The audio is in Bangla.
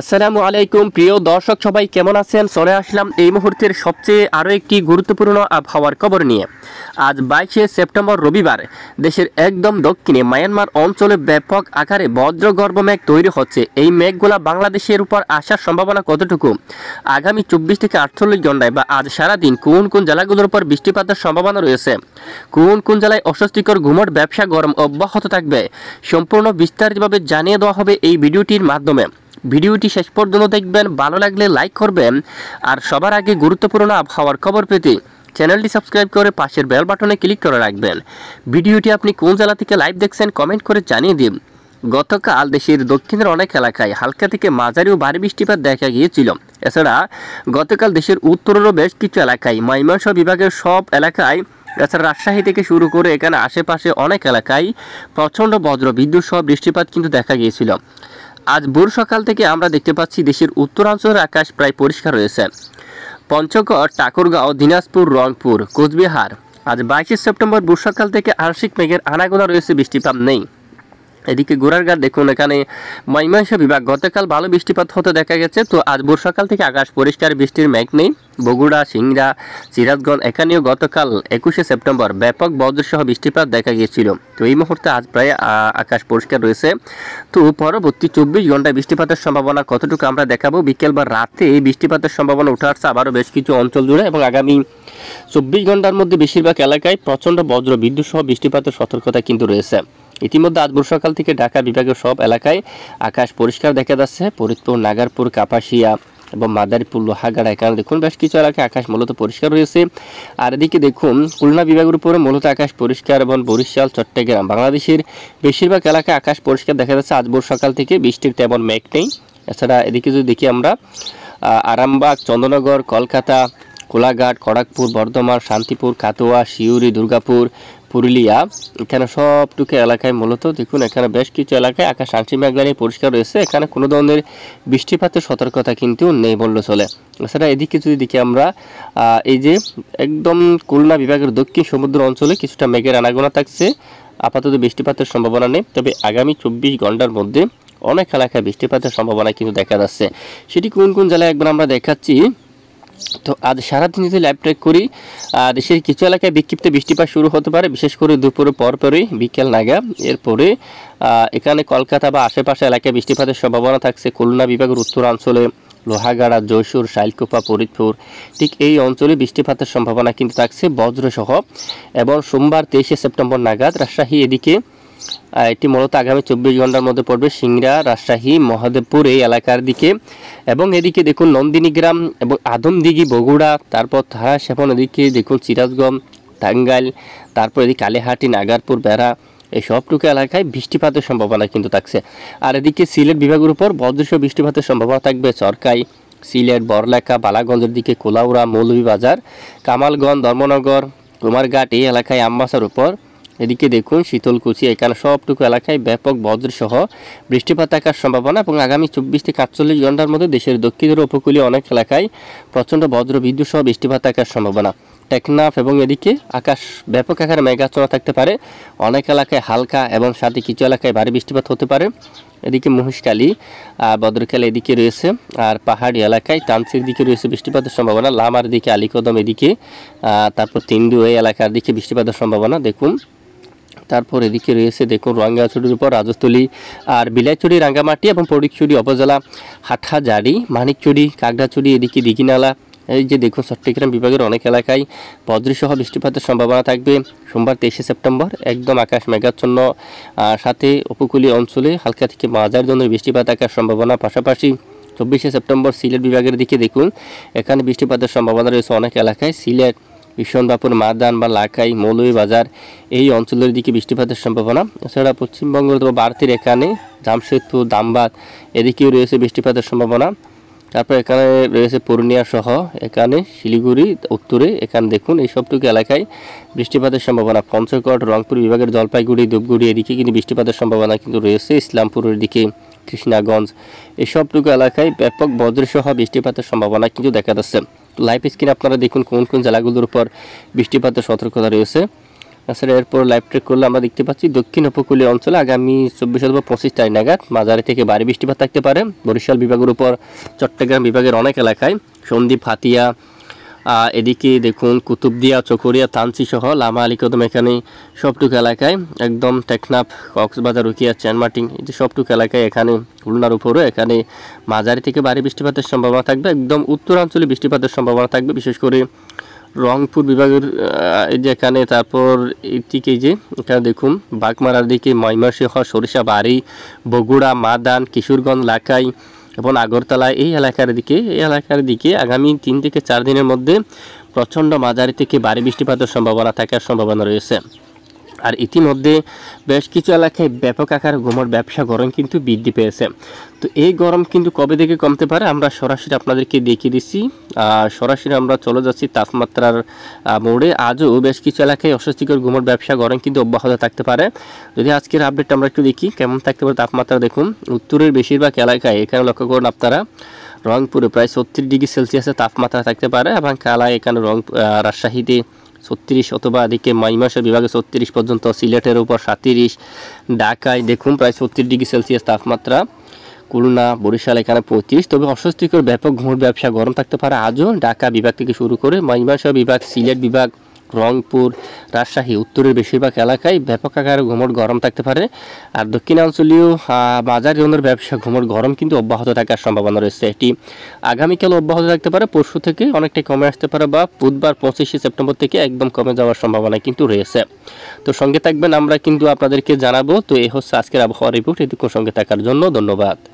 আসসালামু আলাইকুম প্রিয় দর্শক সবাই কেমন আছেন চলে আসলাম এই মুহূর্তের সবচেয়ে আরও একটি গুরুত্বপূর্ণ আবহাওয়ার খবর নিয়ে আজ বাইশে সেপ্টেম্বর রবিবার দেশের একদম দক্ষিণে মায়ানমার অঞ্চলে ব্যাপক আকারে বজ্রগর্ভ মেঘ তৈরি হচ্ছে এই মেঘগুলা বাংলাদেশের উপর আসার সম্ভাবনা কতটুকু আগামী চব্বিশ থেকে আটচল্লিশ ঘন্টায় বা আজ সারাদিন কোন কোন জেলাগুলোর উপর বৃষ্টিপাতের সম্ভাবনা রয়েছে কোন কোন জেলায় অস্বস্তিকর ঘুমট ব্যবসা গরম অব্যাহত থাকবে সম্পূর্ণ বিস্তারিতভাবে জানিয়ে দেওয়া হবে এই ভিডিওটির মাধ্যমে ভিডিওটি শেষ পর্যন্ত দেখবেন ভালো লাগলে লাইক করবেন আর সবার আগে গুরুত্বপূর্ণ আবহাওয়ার খবর পেতে চ্যানেলটি সাবস্ক্রাইব করে পাশের বেল বাটনে ক্লিক করে রাখবেন ভিডিওটি আপনি কোন জেলা থেকে লাইভ দেখছেন কমেন্ট করে জানিয়ে দিন গতকাল দেশের দক্ষিণের অনেক এলাকায় হালকা থেকে মাঝারি ও ভারী বৃষ্টিপাত দেখা গিয়েছিল এছাড়া গতকাল দেশের উত্তরেরও বেশ কিছু এলাকায় মাইমাংস বিভাগের সব এলাকায় এছাড়া রাজশাহী থেকে শুরু করে এখানে আশেপাশে অনেক এলাকায় প্রচণ্ড বজ্র বিদ্যুৎ সহ বৃষ্টিপাত কিন্তু দেখা গিয়েছিল আজ ভোর সকাল থেকে আমরা দেখতে পাচ্ছি দেশের উত্তরাঞ্চলের আকাশ প্রায় পরিষ্কার রয়েছে পঞ্চগড় ঠাকুরগাঁও দিনাজপুর রংপুর কোচবিহার আজ বাইশে সেপ্টেম্বর বর্ষাকাল থেকে আংশিক মেঘের আনাগোনা রয়েছে বৃষ্টিপাত নেই এদিকে গোড়ারঘাট দেখুন এখানে মাইমাংসা বিভাগ গতকাল ভালো বৃষ্টিপাত হতে দেখা গেছে তো আজ বর্ষাকাল থেকে আকাশ পরিষ্কার বৃষ্টির মেঘ নেই বগুড়া সিংড়া সিরাজগঞ্জ এখানেও গতকাল একুশে সেপ্টেম্বর ব্যাপক বজ্রসহ বৃষ্টিপাত দেখা গিয়েছিল তো এই মুহূর্তে আজ প্রায় আকাশ পরিষ্কার রয়েছে তো পরবর্তী চব্বিশ ঘন্টায় বৃষ্টিপাতের সম্ভাবনা কতটুকু আমরা দেখাবো বিকেল বা রাতে এই বৃষ্টিপাতের সম্ভাবনা উঠে আসছে আবারও বেশ কিছু অঞ্চল জুড়ে এবং আগামী চব্বিশ ঘন্টার মধ্যে বেশিরভাগ এলাকায় প্রচণ্ড বজ্র বিদ্যুৎ সহ বৃষ্টিপাতের সতর্কতা কিন্তু রয়েছে ইতিমধ্যে আজ ভোর সকাল থেকে ঢাকা বিভাগের সব এলাকায় আকাশ পরিষ্কার দেখা যাচ্ছে ফরিদপুর নাগারপুর কাপাসিয়া এবং মাদারীপুর লোহাগাড়া এখানে দেখুন বেশ কিছু এলাকায় আকাশ মূলত পরিষ্কার রয়েছে আর এদিকে দেখুন খুলনা বিভাগের উপরে মূলত আকাশ পরিষ্কার এবং বরিশাল চট্টগ্রাম বাংলাদেশের বেশিরভাগ এলাকায় আকাশ পরিষ্কার দেখা যাচ্ছে আজ ভোর সকাল থেকে বৃষ্টির তেমন মেঘ নেই এছাড়া এদিকে যদি দেখি আমরা আরামবাগ চন্দ্রনগর কলকাতা কোলাঘাট খড়গপুর বর্ধমান শান্তিপুর কাতোয়া সিউড়ি দুর্গাপুর পুরুলিয়া এখানে সবটুকু এলাকায় মূলত দেখুন এখানে বেশ কিছু এলাকায় আকাশ আংশিক মেঘলা নিয়ে পরিষ্কার রয়েছে এখানে কোনো ধরনের বৃষ্টিপাতের সতর্কতা কিন্তু নেই বললে চলে এছাড়া এদিকে যদি দেখি আমরা এই যে একদম কুলনা বিভাগের দক্ষিণ সমুদ্র অঞ্চলে কিছুটা মেঘের আনাগোনা থাকছে আপাতত বৃষ্টিপাতের সম্ভাবনা নেই তবে আগামী চব্বিশ ঘন্টার মধ্যে অনেক এলাকায় বৃষ্টিপাতের সম্ভাবনা কিন্তু দেখা যাচ্ছে সেটি কোন কোন জেলায় একবার আমরা দেখাচ্ছি তো আজ সারাদিন যদি লাইভ ট্রেক করি দেশের কিছু এলাকায় বিক্ষিপ্ত বৃষ্টিপাত শুরু হতে পারে বিশেষ করে দুপুরের পরপরই বিকেল নাগা এরপরে এখানে কলকাতা বা আশেপাশে এলাকায় বৃষ্টিপাতের সম্ভাবনা থাকছে খুলনা বিভাগের উত্তরাঞ্চলে লোহাগাড়া জয়সুর শাইলকোপা ফরিদপুর ঠিক এই অঞ্চলে বৃষ্টিপাতের সম্ভাবনা কিন্তু থাকছে বজ্রসহ এবং সোমবার তেইশে সেপ্টেম্বর নাগাদ রাজশাহী এদিকে এটি মূলত আগামী চব্বিশ ঘন্টার মধ্যে পড়বে সিংড়া রাজশাহী মহাদেবপুর এই এলাকার দিকে এবং এদিকে দেখুন নন্দিনীগ্রাম এবং আদমদিঘি বগুড়া তারপর ধারা সেপন এদিকে দেখুন সিরাজগঞ্জ টাঙ্গাইল তারপর এদিকে কালেহাটি নাগারপুর বেড়া এই সবটুকু এলাকায় বৃষ্টিপাতের সম্ভাবনা কিন্তু থাকছে আর এদিকে সিলেট বিভাগের উপর বজ্রসহ বৃষ্টিপাতের সম্ভাবনা থাকবে চরকাই সিলেট বরলেখা বালাগঞ্জের দিকে কোলাউড়া মৌলভীবাজার কামালগঞ্জ ধর্মনগর কুমারঘাট এই এলাকায় আমবাসার উপর এদিকে দেখুন শীতলকুচি এখানে সবটুকু এলাকায় ব্যাপক বজ্রসহ বৃষ্টিপাত থাকার সম্ভাবনা এবং আগামী চব্বিশ থেকে আটচল্লিশ ঘন্টার মধ্যে দেশের দক্ষিণের উপকূলীয় অনেক এলাকায় প্রচণ্ড বজ্র বিদ্যুৎ সহ বৃষ্টিপাত থাকার সম্ভাবনা টেকনাফ এবং এদিকে আকাশ ব্যাপক আকারে মেঘাচ্ছন্ন থাকতে পারে অনেক এলাকায় হালকা এবং সাথে কিছু এলাকায় ভারী বৃষ্টিপাত হতে পারে এদিকে মহিষকালী আর এদিকে রয়েছে আর পাহাড়ি এলাকায় তানসির দিকে রয়েছে বৃষ্টিপাতের সম্ভাবনা লামার দিকে আলিকদম এদিকে তারপর তিন্দু এই এলাকার দিকে বৃষ্টিপাতের সম্ভাবনা দেখুন তারপর এদিকে রয়েছে দেখুন রঙ্গাছড়ির উপর রাজস্থলী আর বিলাইছড়ি রাঙ্গামাটি এবং পড়িকছড়ি উপজেলা হাটহাজারি মানিকছড়ি কাগড়াছড়ি এদিকে দিঘিনালা এই যে দেখুন চট্টগ্রাম বিভাগের অনেক এলাকায় বজ্রসহ বৃষ্টিপাতের সম্ভাবনা থাকবে সোমবার তেইশে সেপ্টেম্বর একদম আকাশ মেঘাচ্ছন্ন সাথে উপকূলীয় অঞ্চলে হালকা থেকে মাঝার ধরনের বৃষ্টিপাত আকার সম্ভাবনা পাশাপাশি চব্বিশে সেপ্টেম্বর সিলেট বিভাগের দিকে দেখুন এখানে বৃষ্টিপাতের সম্ভাবনা রয়েছে অনেক এলাকায় সিলেট বিশ্বনবাপুর মাদান বা লাকাই বাজার এই অঞ্চলের দিকে বৃষ্টিপাতের সম্ভাবনা এছাড়া পশ্চিমবঙ্গের তো বাড়তির এখানে জামশেদপুর দামবাদ এদিকেও রয়েছে বৃষ্টিপাতের সম্ভাবনা তারপর এখানে রয়েছে পূর্ণিয়া সহ এখানে শিলিগুড়ি উত্তরে এখানে দেখুন এই সবটুকু এলাকায় বৃষ্টিপাতের সম্ভাবনা পঞ্চগড় রংপুর বিভাগের জলপাইগুড়ি ধূপগুড়ি এদিকে কিন্তু বৃষ্টিপাতের সম্ভাবনা কিন্তু রয়েছে ইসলামপুরের দিকে কৃষ্ণাগঞ্জ এসবটুকু এলাকায় ব্যাপক বজ্রসহ বৃষ্টিপাতের সম্ভাবনা কিন্তু দেখা যাচ্ছে লাইভ স্ক্রিনে আপনারা দেখুন কোন কোন জেলাগুলোর উপর বৃষ্টিপাতের সতর্কতা রয়েছে তাছাড়া এরপর লাইভ ট্রেক করলে আমরা দেখতে পাচ্ছি দক্ষিণ উপকূলীয় অঞ্চলে আগামী চব্বিশ অথবা পঁচিশ তারিখ নাগাদ মাঝারি থেকে বাড়ি বৃষ্টিপাত থাকতে পারে বরিশাল বিভাগের উপর চট্টগ্রাম বিভাগের অনেক এলাকায় সন্দ্বীপ হাতিয়া এদিকে দেখুন কুতুবদিয়া চকরিয়া তানসি সহ লামা আলী কদম এখানে সবটুকু এলাকায় একদম টেকনাফ কক্সবাজার রুকিয়া চেনমাটিং এই যে সবটুকু এলাকায় এখানে খুলনার উপরও এখানে মাঝারি থেকে ভারী বৃষ্টিপাতের সম্ভাবনা থাকবে একদম উত্তরাঞ্চলে বৃষ্টিপাতের সম্ভাবনা থাকবে বিশেষ করে রংপুর বিভাগের যেখানে তারপর এদিকে যে এখানে দেখুন বাঘমারার দিকে ময়মনসিংহ সরিষা বাড়ি বগুড়া মাদান কিশোরগঞ্জ লাকাই এবং আগরতলা এই এলাকার দিকে এই এলাকার দিকে আগামী তিন থেকে চার দিনের মধ্যে প্রচণ্ড মাঝারি থেকে ভারী বৃষ্টিপাতের সম্ভাবনা থাকার সম্ভাবনা রয়েছে আর ইতিমধ্যে বেশ কিছু এলাকায় ব্যাপক আকার গোমর ব্যবসা গরম কিন্তু বৃদ্ধি পেয়েছে তো এই গরম কিন্তু কবে থেকে কমতে পারে আমরা সরাসরি আপনাদেরকে দেখিয়ে দিচ্ছি সরাসরি আমরা চলে যাচ্ছি তাপমাত্রার মোড়ে আজও বেশ কিছু এলাকায় অস্বস্তিকর গমের ব্যবসা গরম কিন্তু অব্যাহত থাকতে পারে যদি আজকের আপডেট আমরা একটু দেখি কেমন থাকতে পারে তাপমাত্রা দেখুন উত্তরের বেশিরভাগ এলাকায় এখানে লক্ষ্য করুন আপনারা রংপুরে প্রায় সত্তর ডিগ্রি সেলসিয়াসে তাপমাত্রা থাকতে পারে এবং কালায় এখানে রং রাজশাহীতে ছত্রিশ অথবা এদিকে মাই মাসের বিভাগে ছত্রিশ পর্যন্ত সিলেটের উপর সাঁত্রিশ ঢাকায় দেখুন প্রায় ছত্রিশ ডিগ্রি সেলসিয়াস তাপমাত্রা খুলনা বরিশাল এখানে পঁয়ত্রিশ তবে অস্বস্তিকর ব্যাপক ঘুমুর ব্যবসা গরম থাকতে পারে আজও ঢাকা বিভাগ থেকে শুরু করে মাইমাসা বিভাগ সিলেট বিভাগ রংপুর রাজশাহী উত্তরের বেশিরভাগ এলাকায় ব্যাপক আকারে ঘুমট গরম থাকতে পারে আর দক্ষিণাঞ্চলীয় বাজার জনের ব্যবসা ঘুমট গরম কিন্তু অব্যাহত থাকার সম্ভাবনা রয়েছে এটি আগামীকাল অব্যাহত থাকতে পারে পরশু থেকে অনেকটাই কমে আসতে পারে বা বুধবার পঁচিশে সেপ্টেম্বর থেকে একদম কমে যাওয়ার সম্ভাবনা কিন্তু রয়েছে তো সঙ্গে থাকবেন আমরা কিন্তু আপনাদেরকে জানাবো তো এই হচ্ছে আজকের আবহাওয়া রিপোর্ট এটুকু সঙ্গে থাকার জন্য ধন্যবাদ